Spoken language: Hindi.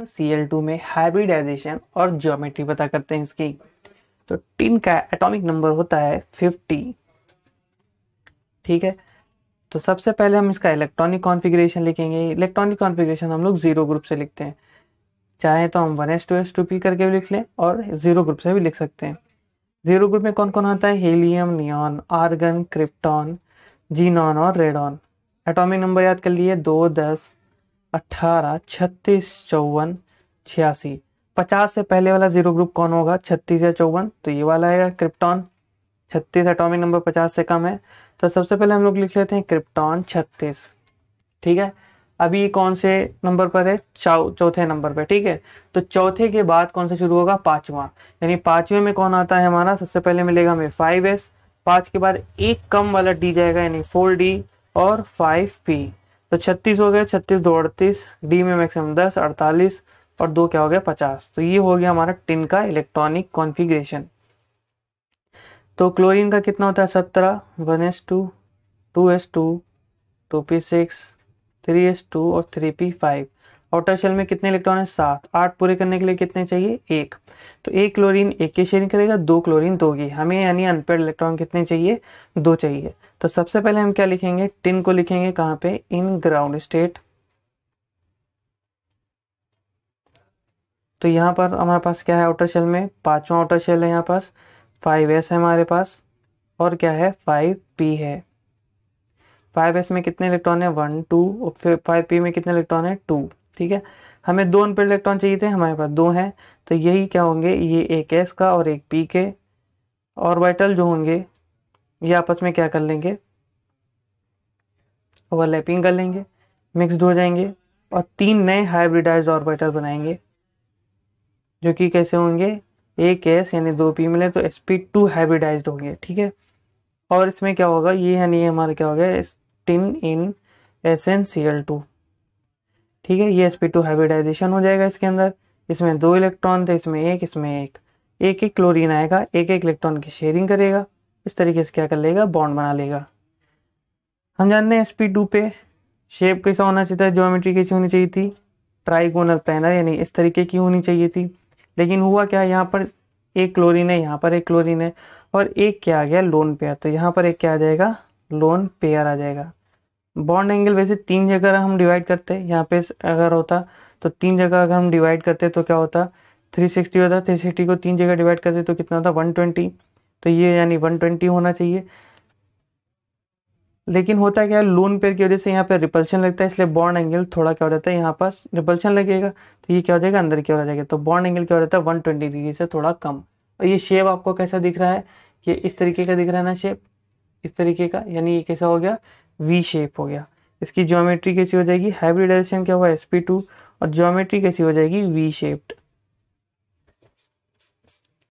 Cl2 में हाइब्रिडाइजेशन और ज्योमेट्री पता करते हैं इसकी तो टिन का एटॉमिक नंबर होता है 50 ठीक है तो सबसे पहले हम इसका इलेक्ट्रॉनिक कॉन्फ़िगरेशन लिखेंगे इलेक्ट्रॉनिक कॉन्फ़िगरेशन हम लोग जीरो ग्रुप से लिखते हैं चाहे तो हम one S two S two P करके भी लिख लें और जीरो ग्रुप से भी लिख सकते हैं जीरो ग्रुप में कौन कौन आता है helium neon argon krypton xenon और रेडॉन एटॉमिक नंबर याद कर लिए दो दस अट्ठारह छत्तीस चौवन छियासी पचास से पहले वाला जीरो ग्रुप कौन होगा छत्तीस या चौवन तो ये वाला आएगा क्रिप्टॉन छत्तीस एटॉमिक नंबर पचास से कम है तो सबसे पहले हम लोग लिख लेते हैं क्रिप्टॉन छत्तीस ठीक है अभी कौन से नंबर पर है चौथे नंबर पर ठीक है तो चौथे के बाद कौन सा शुरू होगा पांचवा यानी पांचवें में कौन आता है हमारा सबसे पहले मिलेगा हमें फाइव एस पाँच के बाद एक कम वाला डी जाएगा यानी फोर डी और फाइव पी तो छत्तीस हो गया छत्तीस दो अड़तीस डी में मैक्सिमम दस अड़तालीस और दो क्या हो गया पचास तो ये हो गया हमारा टिन का इलेक्ट्रॉनिक कॉन्फिग्रेशन तो क्लोरीन का कितना होता है सत्रह one S two two S two two P six three S two और three P five outer shell में कितने इलेक्ट्रॉन है सात आठ पूरे करने के लिए कितने चाहिए एक तो एक क्लोरीन एक की शेयरिंग करेगा दो क्लोरीन दो की हमें यानी अनपेड इलेक्ट्रॉन कितने चाहिए दो चाहिए तो सबसे पहले हम क्या लिखेंगे टिन को लिखेंगे कहाँ पे इन ग्राउंड स्टेट तो यहाँ पर हमारे पास क्या है आउटर शेल में पांचवा आउटर शेल है यहाँ पास फाइव एस है हमारे पास और क्या है फाइव पी है फाइव एस में कितने इलेक्ट्रॉन है वन टू और फिर फाइव पी में कितने इलेक्ट्रॉन है टू ठीक है हमें दो अनपेड इलेक्ट्रॉन चाहिए थे हमारे पास दो हैं तो यही क्या होंगे ये एक एस का और एक पी के वाइटल जो होंगे ये आपस में क्या कर लेंगे ओवरलैपिंग कर लेंगे मिक्सड हो जाएंगे और तीन नए हाइब्रिडाइज ऑर्बिटल बनाएंगे जो कि कैसे होंगे एक एस यानी दो पी मिले तो एस पी टू हाइब्रिडाइज होंगे ठीक है और इसमें क्या होगा ये यानी हमारा क्या हो गया tin in S N C L two ठीक है ये sp2 हाइब्रिडाइजेशन हो जाएगा इसके अंदर इसमें दो इलेक्ट्रॉन थे इसमें एक इसमें एक एक एक क्लोरीन आएगा एक एक इलेक्ट्रॉन की शेयरिंग करेगा इस तरीके से क्या कर लेगा बॉन्ड बना लेगा हम जानते हैं sp2 पे शेप कैसा होना चाहिए था ज्योमेट्री कैसी होनी चाहिए थी ट्राइगोनल प्लानर यानी इस तरीके की होनी चाहिए थी लेकिन हुआ क्या यहाँ पर एक क्लोरीन है यहाँ पर एक क्लोरीन है और एक क्या आ गया लोन पेयर तो यहाँ पर एक क्या आ जाएगा लोन पेयर आ जाएगा बॉन्ड एंगल वैसे तीन जगह हम डिवाइड करते हैं यहाँ पे अगर होता तो तीन जगह अगर हम डिवाइड करते तो क्या होता 360 होता 360 को तीन जगह डिवाइड करते तो कितना होता 120 तो ये यानी 120 होना चाहिए लेकिन होता क्या है लोन पेयर की वजह से यहाँ पे रिपल्शन लगता है इसलिए बॉन्ड एंगल थोड़ा क्या हो जाता है यहाँ पास रिपल्शन लगेगा तो ये क्या हो जाएगा अंदर क्या हो जाएगा तो बॉन्ड एंगल क्या हो जाता है वन ट्वेंटी डिग्री से थोड़ा कम और ये शेप आपको कैसा दिख रहा है ये इस तरीके का दिख रहा है ना शेप इस तरीके का यानी ये कैसा हो गया वी शेप हो गया इसकी ज्योमेट्री कैसी हो जाएगी हाइब्रिडाइजेशन क्या हुआ एस और ज्योमेट्री कैसी हो जाएगी वी शेप्ड